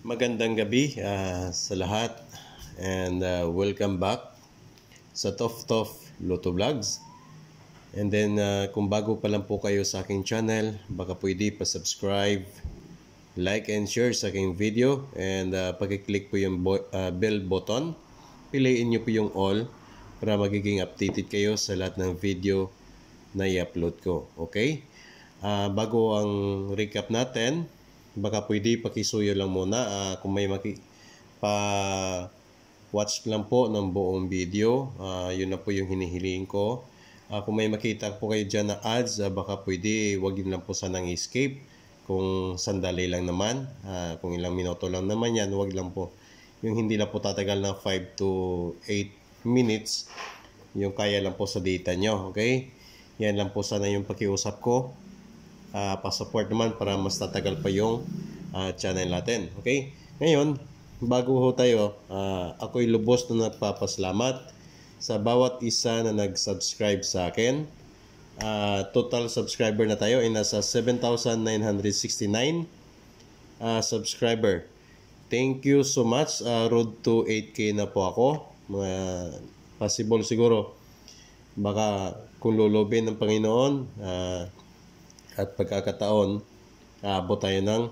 Magandang gabi uh, sa lahat and uh, welcome back sa Tof Tof Loto Vlogs. And then uh, kung bago pa lang po kayo sa aking channel, baka pwede pa-subscribe, like and share sa aking video and uh, pag-click po yung bo uh, bell button, piliin niyo po yung all para magiging updated kayo sa lahat ng video na i-upload ko. Okay? Uh, bago ang recap natin, baka pwede pakisuyo lang muna uh, kung may maki pa watch lang po ng buong video. Uh, yun na po yung hinihiling ko. Uh, kung may makita po kayo dyan na ads, uh, baka pwede wag yun lang po sanang escape. Kung sandali lang naman, uh, kung ilang minuto lang naman yan, wag lang po. Yung hindi na po tatagal na 5 to 8 minutes, yung kaya lang po sa data nyo. Okay? Yan lang po sana yung pakiusap ko uh, ah, pa-support naman para mas tatagal pa yung uh, channel natin. Okay? Ngayon, bago ho tayo, uh, ako'y lubos na nagpapasalamat sa bawat isa na nag-subscribe sa akin. Uh, total subscriber na tayo ay nasa 7,969 uh, subscriber. Thank you so much. Uh, road to 8K na po ako. Uh, possible siguro. Baka kung lulobin ng Panginoon, uh, at pagkakataon, aabot tayo ng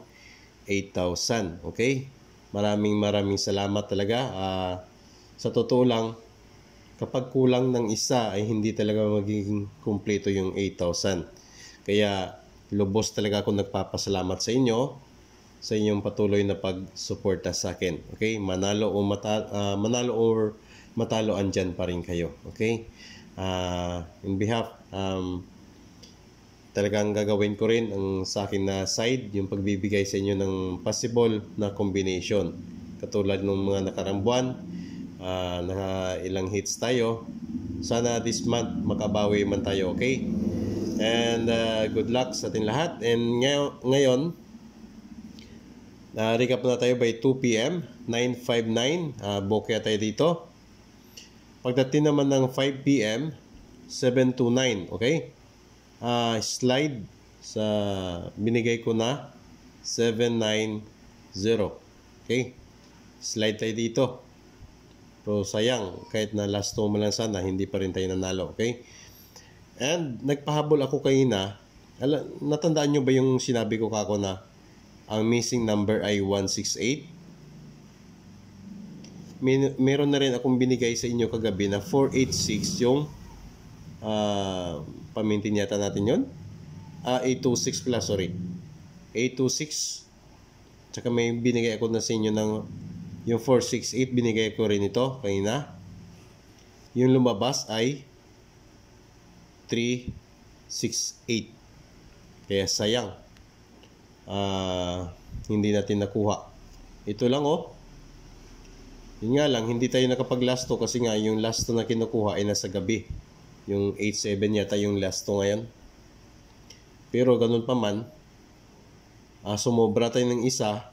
8,000. Okay? Maraming maraming salamat talaga. Uh, sa totoo lang, kapag kulang ng isa ay hindi talaga magiging kumpleto yung 8,000. Kaya lubos talaga ako nagpapasalamat sa inyo sa inyong patuloy na pagsuporta sa akin. Okay? Manalo o matalo, uh, ah, manalo or matalo andyan pa rin kayo. Okay? Uh, in behalf um, talagang gagawin ko rin ang sa akin na side, yung pagbibigay sa inyo ng possible na combination. Katulad ng mga nakarang buwan, uh, na ilang hits tayo. Sana this month makabawi man tayo, okay? And uh, good luck sa atin lahat. And ngayon, na uh, ah, recap na tayo by 2 p.m. 9.59, uh, bokeh tayo dito. Pagdating naman ng 5 p.m., 729, okay? uh, slide sa binigay ko na 790. Okay? Slide tayo dito. Pero sayang, kahit na last two mo lang sana, hindi pa rin tayo nanalo. Okay? And nagpahabol ako kay Ala, natandaan nyo ba yung sinabi ko kako na ang missing number ay 168? May, meron na rin akong binigay sa inyo kagabi na 486 yung uh, pa yata natin yun. Ah, 826 plus, sorry. 826. Tsaka may binigay ako na sa inyo ng yung 468 binigay ko rin ito kanina. Yung lumabas ay 368. Kaya sayang. Uh, hindi natin nakuha. Ito lang oh. Yun nga lang, hindi tayo nakapag-last kasi nga yung lasto na kinukuha ay nasa gabi. Yung 8.7 yata yung last to ngayon. Pero ganun pa man, uh, sumobra tayo ng isa,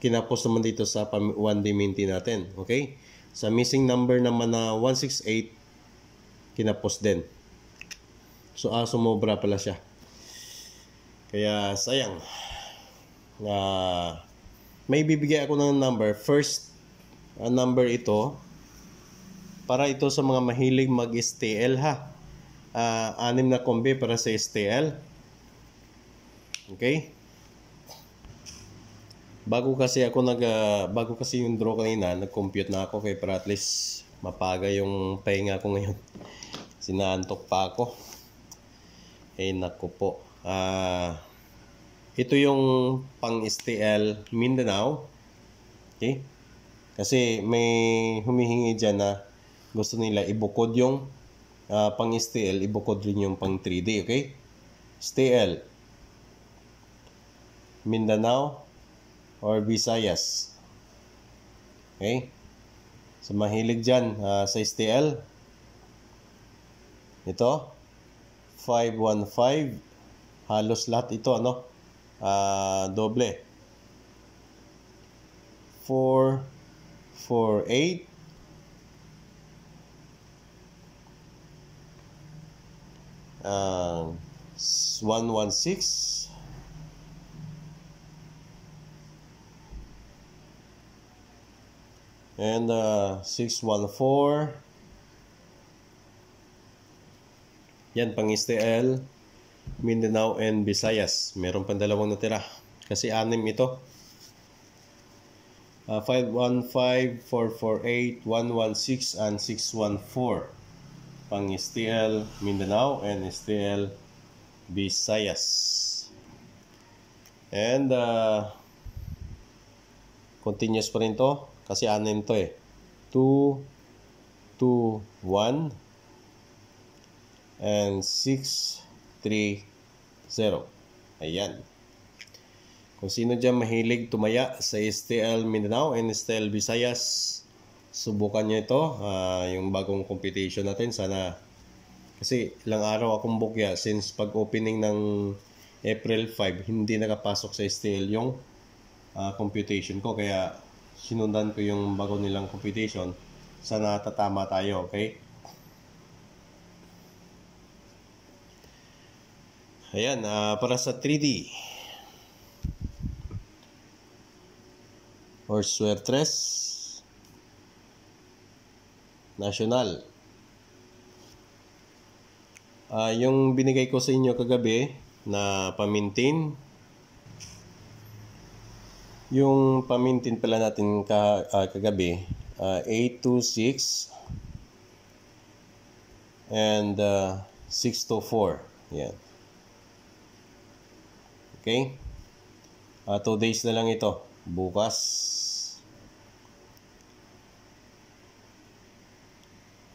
kinapos naman dito sa 1 day maintain natin. Okay? Sa missing number naman na 168, kinapos din. So, uh, sumobra pala siya. Kaya, sayang. Uh, may bibigay ako ng number. First uh, number ito, para ito sa mga mahilig mag-STL ha. Uh, anim na kombi para sa STL. Okay? Bago kasi ako nag uh, bago kasi yung draw kanina, nag-compute na ako kay para at least mapaga yung pahinga ko ngayon. Sinaantok pa ako. Eh nako po. Ah uh, ito yung pang STL Mindanao. Okay? Kasi may humihingi diyan na gusto nila ibukod yung uh, pang STL, ibukod rin yung pang 3D, okay? STL, Mindanao, or Visayas. Okay? So, mahilig dyan uh, sa STL. Ito, 515. Halos lahat ito, ano? Uh, doble. 448, uh, 116 and uh, 614 yan pang STL Mindanao and Visayas meron pang dalawang natira kasi anim ito uh, 515 448 116 and 614 pang STL Mindanao and STL Visayas. And uh, continuous pa rin to kasi anin to eh. 2 2 1 and 6 3 0. Ayan. Kung sino dyan mahilig tumaya sa STL Mindanao and STL Visayas, subukan nyo ito, uh, yung bagong competition natin. Sana, kasi ilang araw akong bugya since pag-opening ng April 5, hindi nakapasok sa STL yung uh, computation ko. Kaya, sinundan ko yung bago nilang computation. Sana tatama tayo, okay? Ayan, uh, para sa 3D. Or sweatress national. Uh, ah, yung binigay ko sa inyo kagabi na pamintin, yung pamintin pala natin ka, uh, kagabi, uh, ah, 826 and uh, 624. Yan. Okay? Uh, two days na lang ito. Bukas,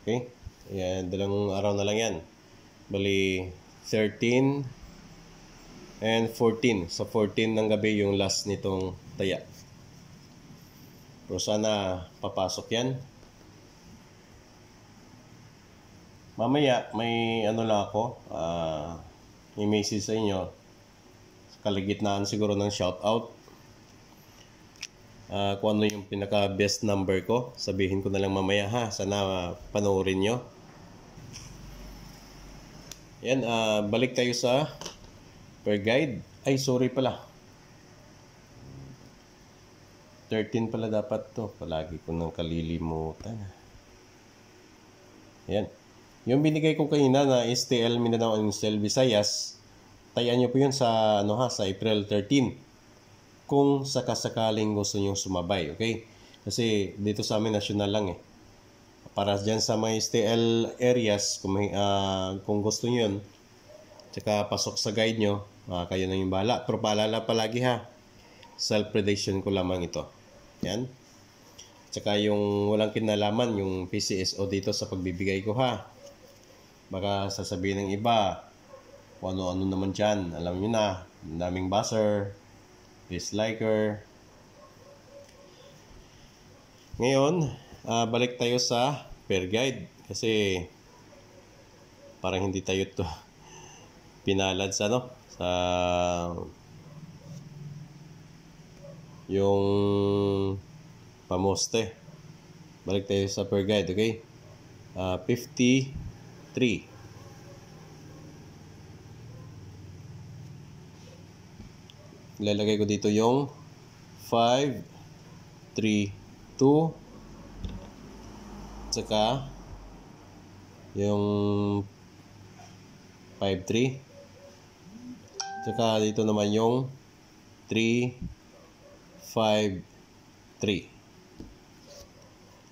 Okay? Yan, dalawang araw na lang yan. Bali, 13 and 14. Sa so, 14 ng gabi yung last nitong taya. Pero sana papasok yan. Mamaya, may ano lang ako, uh, may message sa inyo. Sa kalagitnaan siguro ng shoutout uh, kung ano yung pinaka best number ko. Sabihin ko na lang mamaya ha. Sana uh, panoorin nyo. Yan, uh, balik tayo sa per guide. Ay, sorry pala. 13 pala dapat to. Palagi ko nang kalilimutan. Yan. Yung binigay ko kanina na STL Mindanao and STL Visayas, tayaan nyo po yun sa, ano ha, sa April 13 kung sakasakaling gusto nyo sumabay. Okay? Kasi dito sa amin national lang eh. Para dyan sa mga STL areas, kung, may, uh, kung gusto nyo yun, tsaka pasok sa guide nyo, uh, ah, kayo na yung bahala. Pero paalala palagi ha, self-prediction ko lamang ito. Yan. Tsaka yung walang kinalaman, yung PCSO dito sa pagbibigay ko ha. Baka sasabihin ng iba, ano-ano naman dyan, alam nyo na, daming buzzer, disliker. Ngayon, uh, balik tayo sa per guide kasi parang hindi tayo to pinalad sa ano sa yung pamoste. Balik tayo sa per guide, okay? Uh, ah, 53 Ilalagay ko dito yung 5, 3, 2, saka yung 5, 3, saka dito naman yung 3, 5, 3.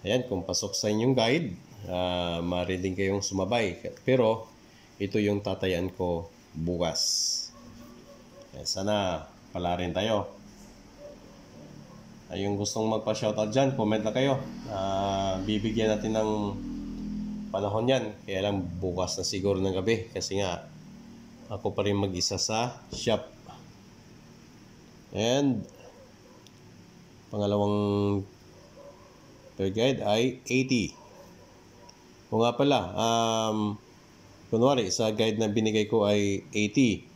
Ayan, kung pasok sa inyong guide, uh, ah, mariling kayong sumabay. Pero, ito yung tatayan ko bukas. Sana wala rin tayo. Ay, yung gustong magpa-shoutout dyan, comment na kayo. Uh, bibigyan natin ng panahon yan. Kaya lang bukas na siguro ng gabi. Kasi nga, ako pa rin mag-isa sa shop. And, pangalawang tour guide ay 80. kung nga pala, um, kunwari, sa guide na binigay ko ay 80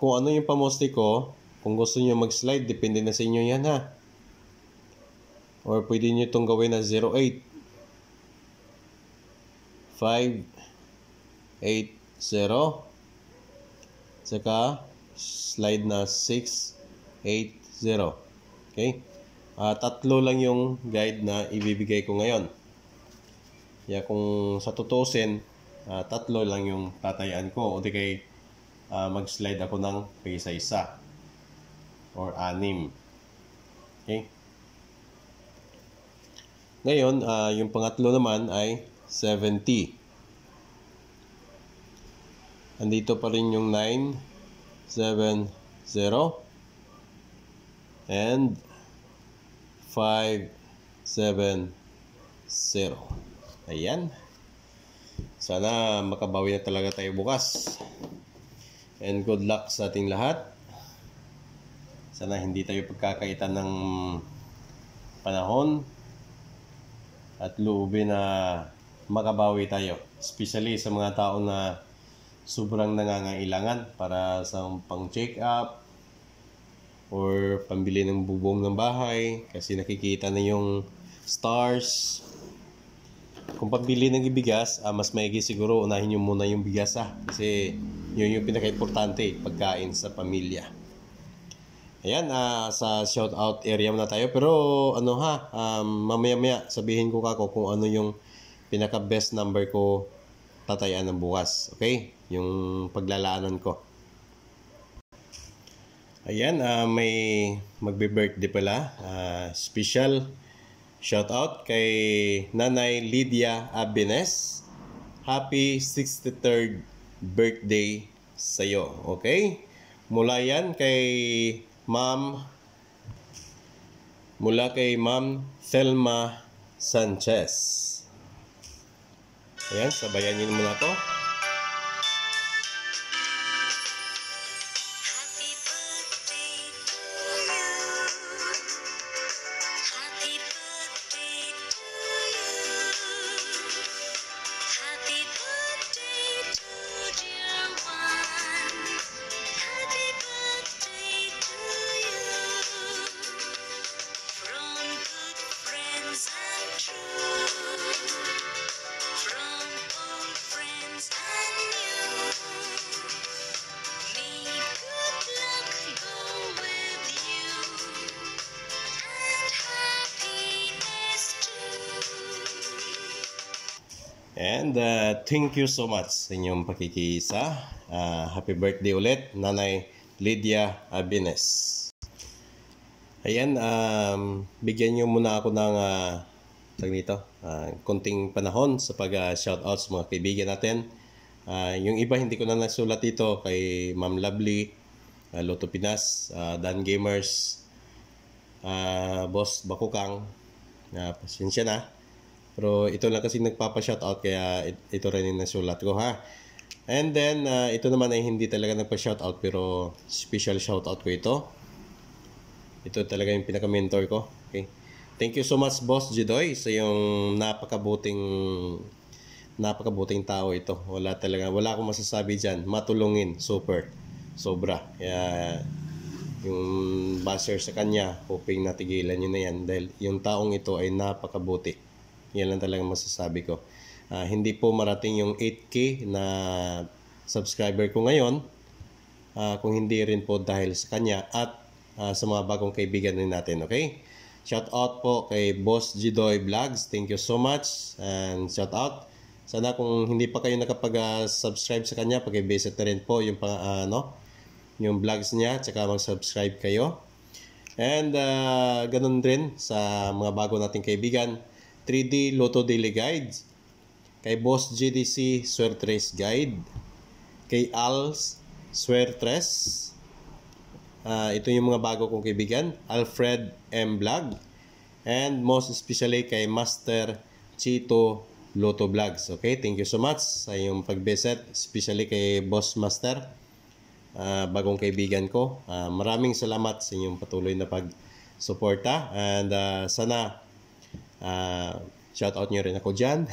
kung ano yung pamoste ko, kung gusto niyo mag-slide, depende na sa inyo yan ha. Or pwede niyo itong gawin na 08. 5, 8, 0. Saka, slide na 6, 8, 0. Okay? Uh, tatlo lang yung guide na ibibigay ko ngayon. Kaya yeah, kung sa tutusin, uh, ah, tatlo lang yung tatayaan ko. O di kay uh, mag-slide ako ng isa isa or anim. Okay? Ngayon, uh, yung pangatlo naman ay 70. Andito pa rin yung 9, 7, and 5, 7, Ayan. Sana makabawi na talaga tayo bukas and good luck sa ating lahat. Sana hindi tayo pagkakaitan ng panahon at loobin na makabawi tayo. Especially sa mga tao na sobrang nangangailangan para sa pang-check up or pambili ng bubong ng bahay kasi nakikita na yung stars. Kung pambili ng bigas, ah, mas maigi siguro unahin nyo muna yung bigas ah. Kasi yun yung pinaka-importante, pagkain sa pamilya. Ayan, uh, sa shout out area na tayo. Pero ano ha, um, mamaya-maya sabihin ko kako kung ano yung pinaka-best number ko tatayaan ng bukas. Okay? Yung paglalaanan ko. Ayan, uh, may magbe-birthday pala. Uh, special shout out kay Nanay Lydia Abines. Happy 63rd birthday sa'yo. Okay? Mula yan kay Ma'am mula kay Ma'am Thelma Sanchez. Ayan, sabayan niyo muna to. And uh, thank you so much sa inyong pakikisa. Uh, happy birthday ulit, Nanay Lydia Abines. Ayan, um, bigyan nyo muna ako ng uh, tag uh, konting panahon sa pag-shoutout uh, sa mga kaibigan natin. Uh, yung iba hindi ko na nasulat dito kay Ma'am Lovely, uh, Loto Pinas, uh, Dan Gamers, uh, Boss Bakukang, uh, pasensya na. Pero ito lang kasi nagpapa-shoutout kaya ito rin yung nasulat ko ha. And then, uh, ito naman ay hindi talaga nagpa-shoutout pero special shoutout ko ito. Ito talaga yung pinaka-mentor ko. Okay. Thank you so much Boss Jidoy sa yung napakabuting napakabuting tao ito. Wala talaga, wala akong masasabi diyan. Matulungin, super. Sobra. Kaya yung basher sa kanya, hoping natigilan niyo na yan dahil yung taong ito ay napakabuti. Yan lang talaga masasabi ko. Uh, hindi po marating yung 8K na subscriber ko ngayon uh, kung hindi rin po dahil sa kanya at uh, sa mga bagong kaibigan rin natin, okay? Shout out po kay Boss Jidoy Vlogs. Thank you so much and shout out. Sana kung hindi pa kayo nakapag-subscribe sa kanya, pag-visit na rin po yung uh, ano, yung vlogs niya, tsaka mag-subscribe kayo. And uh, ganun rin sa mga bago nating kaibigan 3D Loto Daily Guides, kay Boss GDC Swertres Guide, kay Al's Suertres, uh, ah, ito yung mga bago kong kaibigan, Alfred M. Vlog, and most especially kay Master Chito Loto Vlogs. Okay, thank you so much sa iyong pag-visit, especially kay Boss Master, uh, bagong kaibigan ko. Uh, maraming salamat sa inyong patuloy na pag-suporta and uh, sana Uh, ah, shout out nyo rin ako dyan.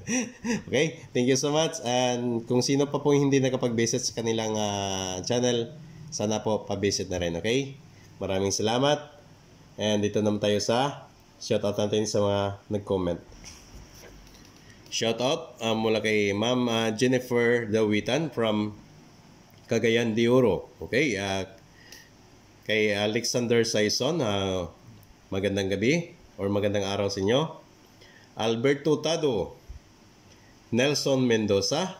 okay, thank you so much. And kung sino pa po hindi nakapag-visit sa kanilang uh, channel, sana po pa-visit na rin, okay? Maraming salamat. And dito naman tayo sa shout out natin sa mga nag-comment. Shout out uh, ah, mula kay Ma'am uh, Jennifer Dawitan from Cagayan de Oro. Okay, uh, kay Alexander Saison, uh, magandang gabi or magandang araw sa inyo. Alberto Tado, Nelson Mendoza,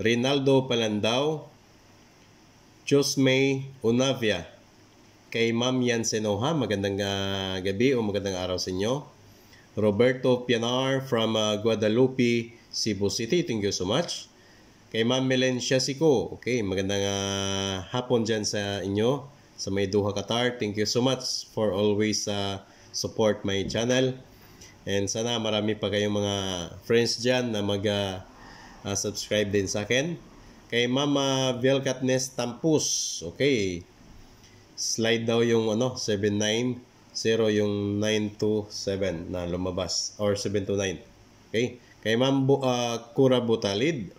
Rinaldo Palandao, Josmay Unavia, kay Ma'am Yansenoha, magandang uh, gabi o magandang araw sa inyo. Roberto Pianar from uh, Guadalupe, Cebu City. Thank you so much. Kay Ma'am Melen Siasico. Okay, magandang uh, hapon dyan sa inyo. Sa may Doha, Qatar. Thank you so much for always uh, support my channel. And sana marami pa kayong mga friends dyan na mag-subscribe ah, ah, uh, uh, din sa akin. Kay Mama Velcatnes Tampus. Okay. Slide daw yung ano, 790 yung 927 na lumabas or 729. Okay. Kay Ma'am uh, Kura Butalid.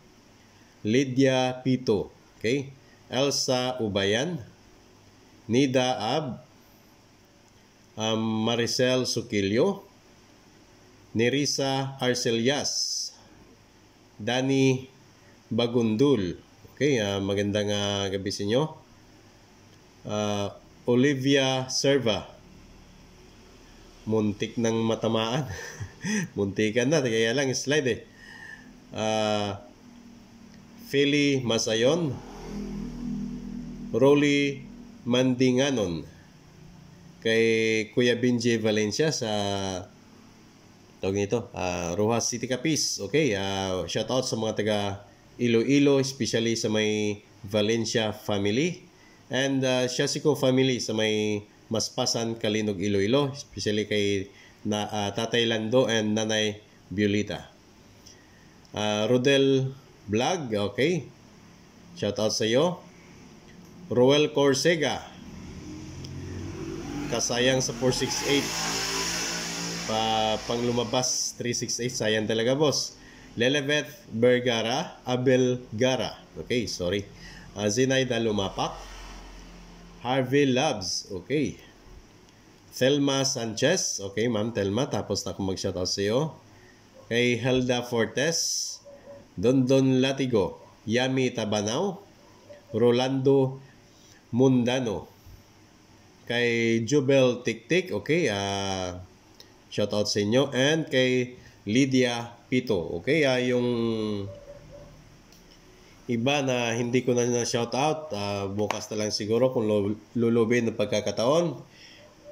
Lydia Pito. Okay. Elsa Ubayan. Nida Ab um, Maricel Sukilyo, Nerisa Arcelias, Danny Bagundul. Okay, uh, magandang uh, gabi sa inyo. Uh, Olivia Serva. Muntik ng matamaan. Muntikan na, kaya lang slide eh. Uh, Philly Masayon, Rolly Mandinganon kay Kuya Benji Valencia sa tawag nito, uh, ah, Rojas City Capiz. Okay, uh, ah, shout out sa mga taga Iloilo, especially sa may Valencia family. And uh, ah, Siasiko family sa may Maspasan, Kalinog, Iloilo, especially kay na, uh, Tatay Lando and Nanay Violita. Uh, Rodel Vlog, okay. Shout out sa iyo. Roel Corsega, kasayang sa 468 pa pang lumabas 368 sayang talaga boss Lelebeth Bergara Abel Gara okay sorry uh, ah, Zinaida Lumapak Harvey Loves okay Thelma Sanchez okay ma'am Thelma tapos na akong mag-shoutout sa iyo kay Helda Fortes Dondon Latigo Yami Tabanaw Rolando Mundano Kay Jubel Tiktik, okay, uh, ah, shout out sa inyo. And kay Lydia Pito, okay, uh, yung iba na hindi ko na na shout out, uh, ah, bukas na lang siguro kung lulubin ng pagkakataon.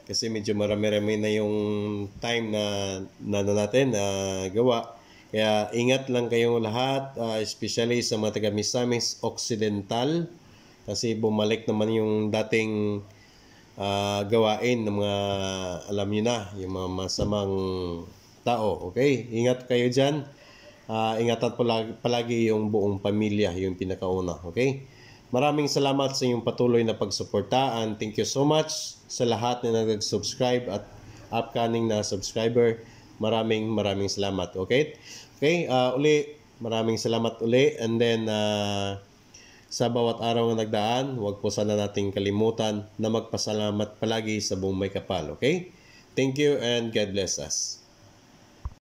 Kasi medyo marami-rami na yung time na, na, na ano natin na uh, gawa. Kaya ingat lang kayong lahat, uh, especially sa mga taga Misamis Occidental kasi bumalik naman yung dating uh, gawain ng mga alam niyo na, yung mga masamang tao. Okay? Ingat kayo diyan. Uh, ah, ingatan palagi, palagi yung buong pamilya, yung pinakauna. Okay? Maraming salamat sa inyong patuloy na pagsuporta and thank you so much sa lahat na nag-subscribe at upcoming na subscriber. Maraming maraming salamat. Okay? Okay, uh, uli, maraming salamat uli and then uh, sa bawat araw na nagdaan, huwag po sana nating kalimutan na magpasalamat palagi sa buong may kapal, okay? Thank you and God bless us.